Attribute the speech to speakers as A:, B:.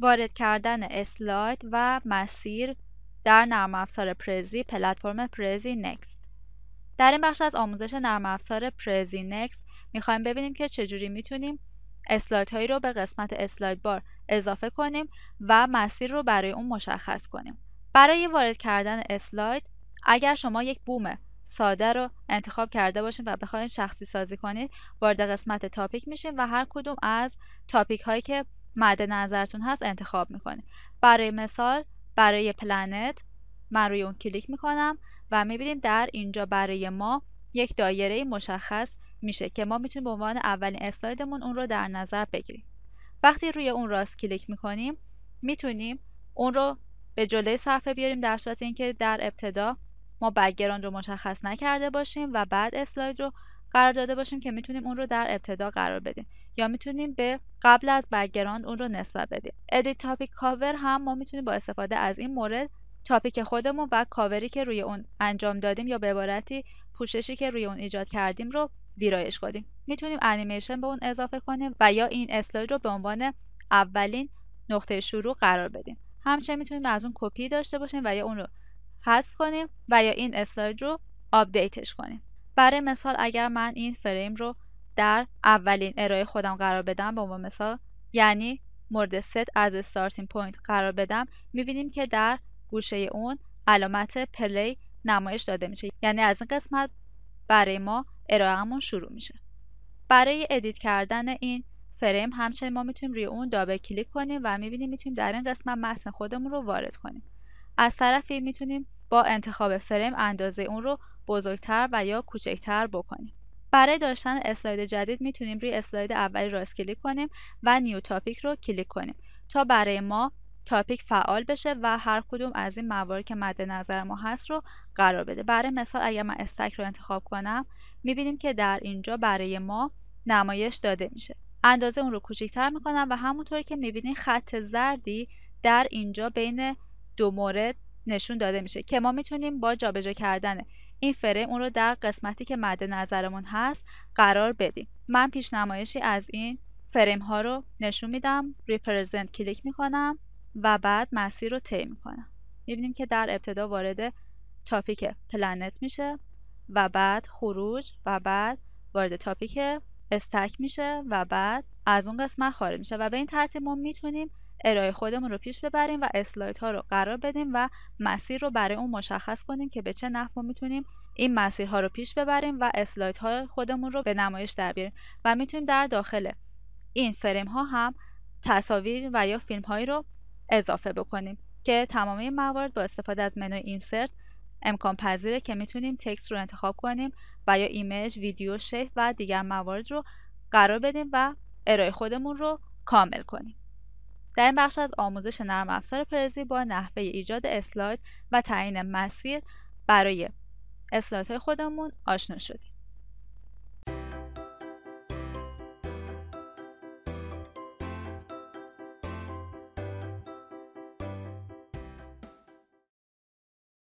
A: وارد کردن اسلاید و مسیر در نرم افزار پرزی پلتفرم پرزی نکست در این بخش از آموزش نرم افزار پرزی نکست میخوایم ببینیم که چجوری میتونیم اسلاید هایی رو به قسمت اسلاید بار اضافه کنیم و مسیر رو برای اون مشخص کنیم برای وارد کردن اسلاید اگر شما یک بوم ساده رو انتخاب کرده باشین و بخواین شخصی سازی کنید وارد قسمت تاپیک میشین و هر کدوم از تاپیک هایی که مد نظرتون هست انتخاب میکنید برای مثال برای پلنت من روی اون کلیک میکنم و میبینیم در اینجا برای ما یک دایره مشخص میشه که ما میتونیم به عنوان اولین اسلایدمون اون رو در نظر بگیریم وقتی روی اون راست کلیک میکنیم میتونیم اون رو به جلوی صفحه بیاریم در صورت اینکه در ابتدا ما بگران رو مشخص نکرده باشیم و بعد اسلاید رو قرار داده باشیم که میتونیم اون رو در ابتدا قرار بدیم یا میتونیم به قبل از بکگراند اون رو نسبت بدیم ادیت تاپیک کاور هم ما میتونیم با استفاده از این مورد تاپیک خودمون و کاوری که روی اون انجام دادیم یا به عبارتی پوششی که روی اون ایجاد کردیم رو ویرایش کنیم میتونیم انیمیشن به اون اضافه کنیم و یا این اسلاید رو به عنوان اولین نقطه شروع قرار بدیم همچنین میتونیم از اون کپی داشته باشیم و یا اون رو حذف کنیم و یا این اسلاید رو آپدیتش کنیم برای مثال اگر من این فریم رو در اولین ارائه خودم قرار بدم به عنوان مثال یعنی مورد ست از استارتینگ پوینت قرار بدم میبینیم که در گوشه اون علامت پلی نمایش داده میشه یعنی از این قسمت برای ما ارائهمون شروع میشه برای ادیت کردن این فریم همچنین ما میتونیم روی اون دابل کلیک کنیم و میبینیم میتونیم در این قسمت متن خودمون رو وارد کنیم از طرفی میتونیم با انتخاب فریم اندازه اون رو بزرگتر و یا کوچکتر بکنیم برای داشتن اسلاید جدید میتونیم روی اسلاید اولی راست کلیک کنیم و نیو تاپیک رو کلیک کنیم تا برای ما تاپیک فعال بشه و هر کدوم از این موارد که مد نظر ما هست رو قرار بده برای مثال اگر من استک رو انتخاب کنم میبینیم که در اینجا برای ما نمایش داده میشه اندازه اون رو کوچکتر میکنم و همونطور که میبینید خط زردی در اینجا بین دو مورد نشون داده میشه که ما میتونیم با جابجا کردن این فریم اون رو در قسمتی که مد نظرمون هست قرار بدیم من پیش نمایشی از این فریم ها رو نشون میدم ریپرزنت کلیک میکنم و بعد مسیر رو طی میکنم میبینیم که در ابتدا وارد تاپیک پلنت میشه و بعد خروج و بعد وارد تاپیک استک میشه و بعد از اون قسمت خارج میشه و به این ترتیب ما میتونیم ارائه خودمون رو پیش ببریم و اسلایت ها رو قرار بدیم و مسیر رو برای اون مشخص کنیم که به چه نحو میتونیم این مسیرها رو پیش ببریم و اسلایت های خودمون رو به نمایش در بیاریم و میتونیم در داخل این فریم ها هم تصاویر و یا فیلم هایی رو اضافه بکنیم که تمامی این موارد با استفاده از منوی اینسرت امکان پذیره که میتونیم تکست رو انتخاب کنیم و یا ایمیج، ویدیو، شیف و دیگر موارد رو قرار بدیم و ارائه خودمون رو کامل کنیم. در این بخش از آموزش نرم افزار پرزی با نحوه ایجاد اسلاید و تعیین مسیر برای های خودمون آشنا شدیم